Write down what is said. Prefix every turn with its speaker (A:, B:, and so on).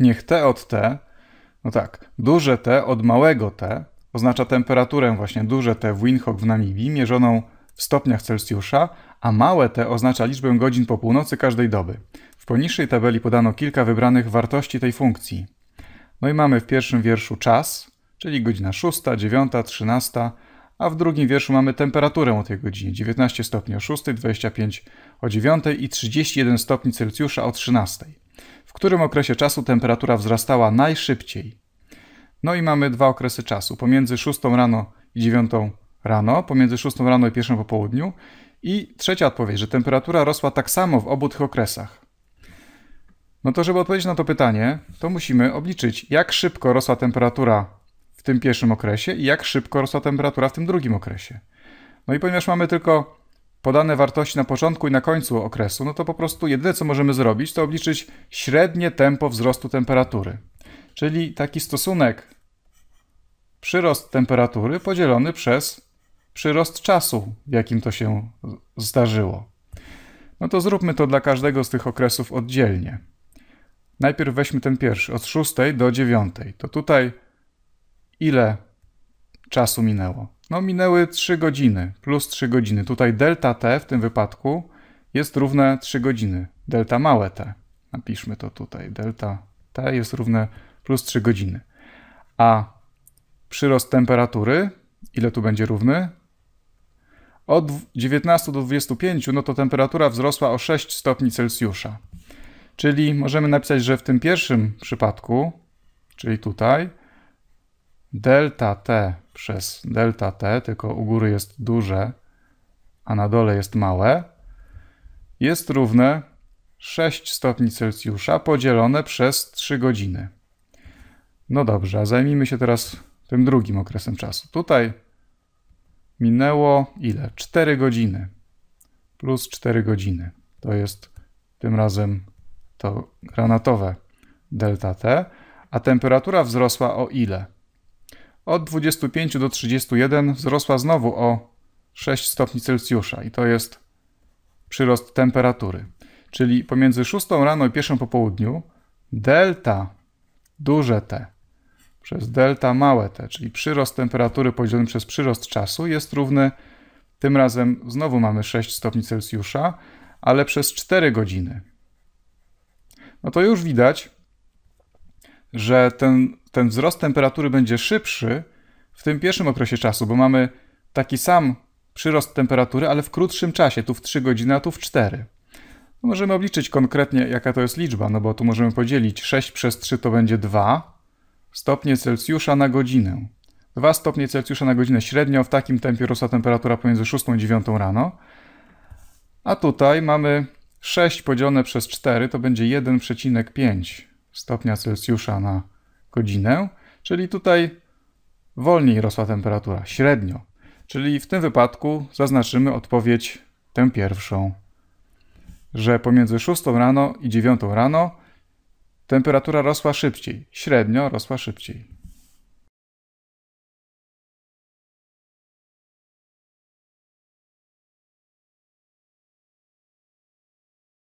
A: Niech T od T, no tak, duże T od małego T oznacza temperaturę właśnie duże T w Windhoek w Namibii mierzoną w stopniach Celsjusza, a małe T oznacza liczbę godzin po północy każdej doby. W poniższej tabeli podano kilka wybranych wartości tej funkcji. No i mamy w pierwszym wierszu czas, czyli godzina 6, 9, 13, a w drugim wierszu mamy temperaturę o tej godzinie 19 stopni o 6, 25 o 9 i 31 stopni Celsjusza o 13 którym okresie czasu temperatura wzrastała najszybciej. No i mamy dwa okresy czasu, pomiędzy 6 rano i 9 rano, pomiędzy 6 rano i 1 po południu. I trzecia odpowiedź, że temperatura rosła tak samo w obu tych okresach. No to, żeby odpowiedzieć na to pytanie, to musimy obliczyć, jak szybko rosła temperatura w tym pierwszym okresie i jak szybko rosła temperatura w tym drugim okresie. No i ponieważ mamy tylko podane wartości na początku i na końcu okresu, no to po prostu jedyne co możemy zrobić, to obliczyć średnie tempo wzrostu temperatury. Czyli taki stosunek przyrost temperatury podzielony przez przyrost czasu, w jakim to się zdarzyło. No to zróbmy to dla każdego z tych okresów oddzielnie. Najpierw weźmy ten pierwszy, od 6 do 9. To tutaj ile czasu minęło? No minęły 3 godziny, plus 3 godziny. Tutaj delta t w tym wypadku jest równe 3 godziny. Delta małe t. Napiszmy to tutaj. Delta t jest równe plus 3 godziny. A przyrost temperatury, ile tu będzie równy? Od 19 do 25, no to temperatura wzrosła o 6 stopni Celsjusza. Czyli możemy napisać, że w tym pierwszym przypadku, czyli tutaj, delta t przez delta t, tylko u góry jest duże, a na dole jest małe, jest równe 6 stopni Celsjusza podzielone przez 3 godziny. No dobrze, a zajmijmy się teraz tym drugim okresem czasu. Tutaj minęło ile? 4 godziny plus 4 godziny. To jest tym razem to granatowe delta T, a temperatura wzrosła o ile? Od 25 do 31 wzrosła znowu o 6 stopni Celsjusza i to jest przyrost temperatury. Czyli pomiędzy 6 rano i 1 po południu delta duże T przez delta małe T, czyli przyrost temperatury podzielony przez przyrost czasu jest równy, tym razem znowu mamy 6 stopni Celsjusza, ale przez 4 godziny. No to już widać, że ten ten wzrost temperatury będzie szybszy w tym pierwszym okresie czasu, bo mamy taki sam przyrost temperatury, ale w krótszym czasie, tu w 3 godziny, a tu w 4. No możemy obliczyć konkretnie, jaka to jest liczba, no bo tu możemy podzielić 6 przez 3 to będzie 2 stopnie Celsjusza na godzinę. 2 stopnie Celsjusza na godzinę średnio, w takim tempie rosła temperatura pomiędzy 6 i 9 rano. A tutaj mamy 6 podzielone przez 4 to będzie 1,5 stopnia Celsjusza na godzinę godzinę, czyli tutaj wolniej rosła temperatura, średnio. Czyli w tym wypadku zaznaczymy odpowiedź tę pierwszą, że pomiędzy 6 rano i 9 rano temperatura rosła szybciej, średnio rosła szybciej.